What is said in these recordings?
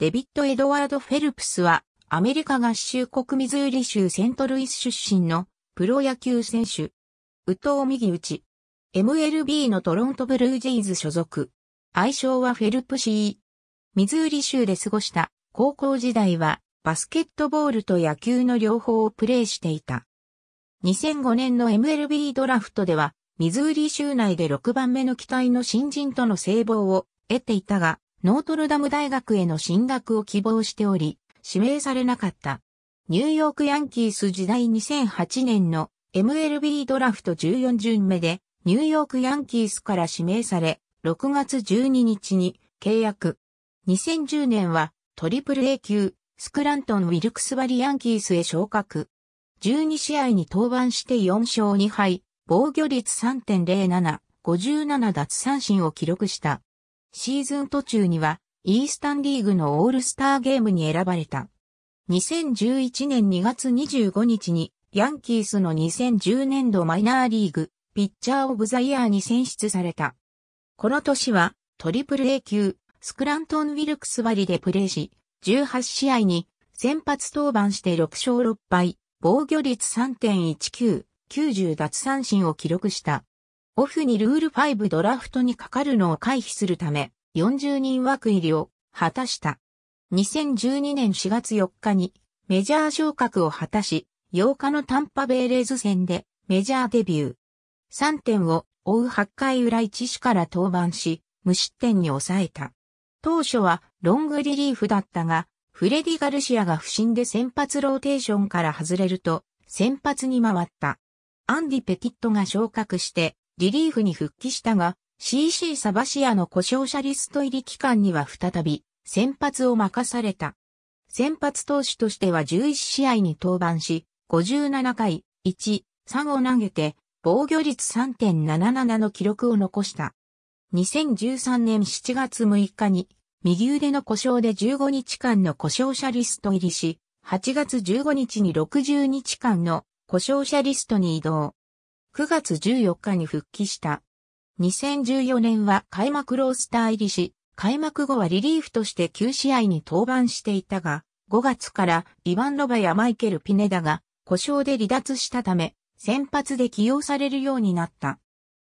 デビッド・エドワード・フェルプスは、アメリカ合衆国ミズーリ州セントルイス出身のプロ野球選手。右投右打ち。MLB のトロントブルージーズ所属。愛称はフェルプシー。ミズーリ州で過ごした高校時代はバスケットボールと野球の両方をプレーしていた。2005年の MLB ドラフトではミズーリ州内で6番目の期待の新人との聖望を得ていたが、ノートルダム大学への進学を希望しており、指名されなかった。ニューヨークヤンキース時代2008年の MLB ドラフト14巡目でニューヨークヤンキースから指名され、6月12日に契約。2010年はトリプル A 級スクラントン・ウィルクスバリヤンキースへ昇格。12試合に登板して4勝2敗、防御率3.07、57奪三振を記録した。シーズン途中には、イースタンリーグのオールスターゲームに選ばれた。2011年2月25日に、ヤンキースの2010年度マイナーリーグ、ピッチャーオブザイヤーに選出された。この年は、トリプル A 級、スクラントン・ウィルクス割でプレーし、18試合に先発登板して6勝6敗、防御率3.19、90奪三振を記録した。オフにルール5ドラフトにかかるのを回避するため、40人枠入りを果たした。2012年4月4日にメジャー昇格を果たし、8日のタンパベイレーズ戦でメジャーデビュー。3点を追う8回裏1死から登板し、無失点に抑えた。当初はロングリリーフだったが、フレディ・ガルシアが不振で先発ローテーションから外れると、先発に回った。アンディ・ペティットが昇格して、リリーフに復帰したが、CC サバシアの故障者リスト入り期間には再び、先発を任された。先発投手としては11試合に登板し、57回、1、3を投げて、防御率3.77の記録を残した。2013年7月6日に、右腕の故障で15日間の故障者リスト入りし、8月15日に60日間の故障者リストに移動。9月14日に復帰した。2014年は開幕ロースター入りし、開幕後はリリーフとして9試合に登板していたが、5月からイヴァン・ロバやマイケル・ピネダが故障で離脱したため、先発で起用されるようになった。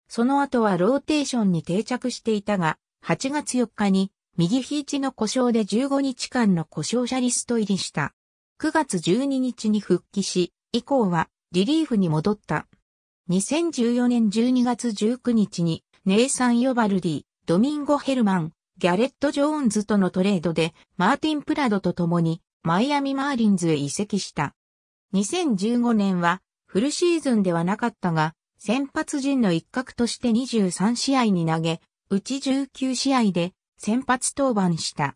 その後はローテーションに定着していたが、8月4日に右肘の故障で15日間の故障者リスト入りした。9月12日に復帰し、以降はリリーフに戻った。2014年12月19日に、ネイサン・ヨバルディ、ドミンゴ・ヘルマン、ギャレット・ジョーンズとのトレードで、マーティン・プラドと共に、マイアミ・マーリンズへ移籍した。2015年は、フルシーズンではなかったが、先発陣の一角として23試合に投げ、うち19試合で先発登板した。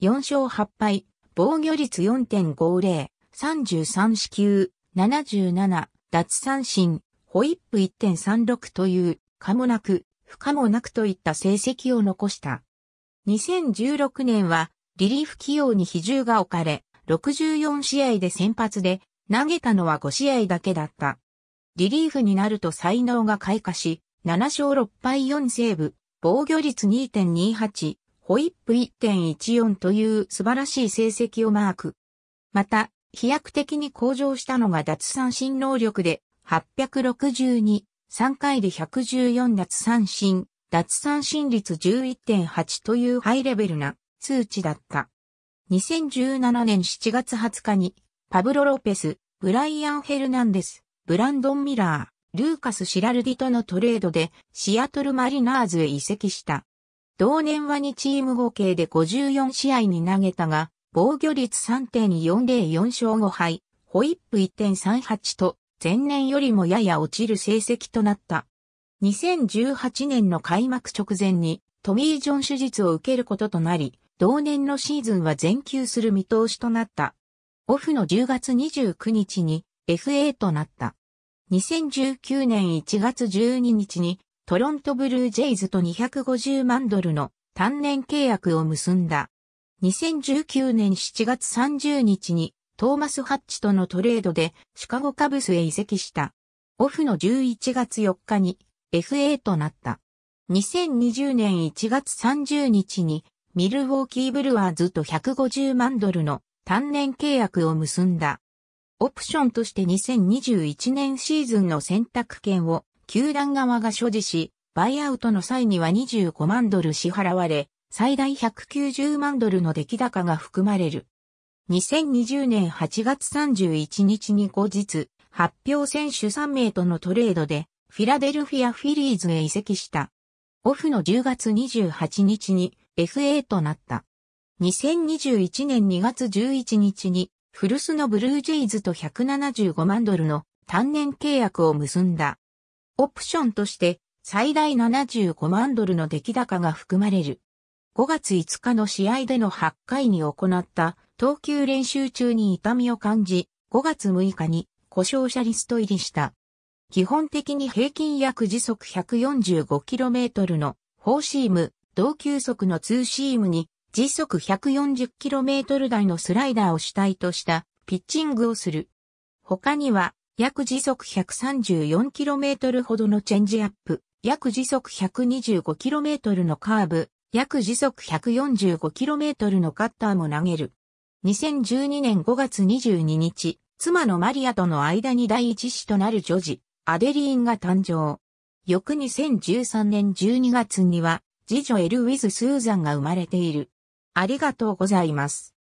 4勝8敗、防御率4.50、33四球、77、奪三振、ホイップ1.36という、可もなく、不可もなくといった成績を残した。2016年は、リリーフ起用に比重が置かれ、64試合で先発で、投げたのは5試合だけだった。リリーフになると才能が開花し、7勝6敗4セーブ、防御率2.28、ホイップ1.14という素晴らしい成績をマーク。また、飛躍的に向上したのが脱三振能力で、862、3回で114奪三振、奪三振率11.8というハイレベルな数値だった。2017年7月20日に、パブロ・ロペス、ブライアン・ヘルナンデス、ブランドン・ミラー、ルーカス・シラルディとのトレードで、シアトル・マリナーズへ移籍した。同年は2チーム合計で54試合に投げたが、防御率3.404勝5敗、ホイップ1.38と前年よりもやや落ちる成績となった。2018年の開幕直前にトミー・ジョン手術を受けることとなり、同年のシーズンは全休する見通しとなった。オフの10月29日に FA となった。2019年1月12日にトロントブルージェイズと250万ドルの単年契約を結んだ。2019年7月30日にトーマス・ハッチとのトレードでシカゴカブスへ移籍した。オフの11月4日に FA となった。2020年1月30日にミルウォーキーブルワーズと150万ドルの単年契約を結んだ。オプションとして2021年シーズンの選択権を球団側が所持し、バイアウトの際には25万ドル支払われ、最大190万ドルの出来高が含まれる。2020年8月31日に後日、発表選手3名とのトレードで、フィラデルフィア・フィリーズへ移籍した。オフの10月28日に FA となった。2021年2月11日に、フルスのブルージェイズと175万ドルの単年契約を結んだ。オプションとして最大75万ドルの出来高が含まれる。5月5日の試合での8回に行った投球練習中に痛みを感じ、5月6日に故障者リスト入りした。基本的に平均約時速 145km のフォーシーム、同級速のツーシームに時速 140km 台のスライダーを主体としたピッチングをする。他には約時速 134km ほどのチェンジアップ、約時速 125km のカーブ、約時速 145km のカッターも投げる。2012年5月22日、妻のマリアとの間に第一子となる女児、アデリーンが誕生。翌2013年12月には、次女エルウィズ・スーザンが生まれている。ありがとうございます。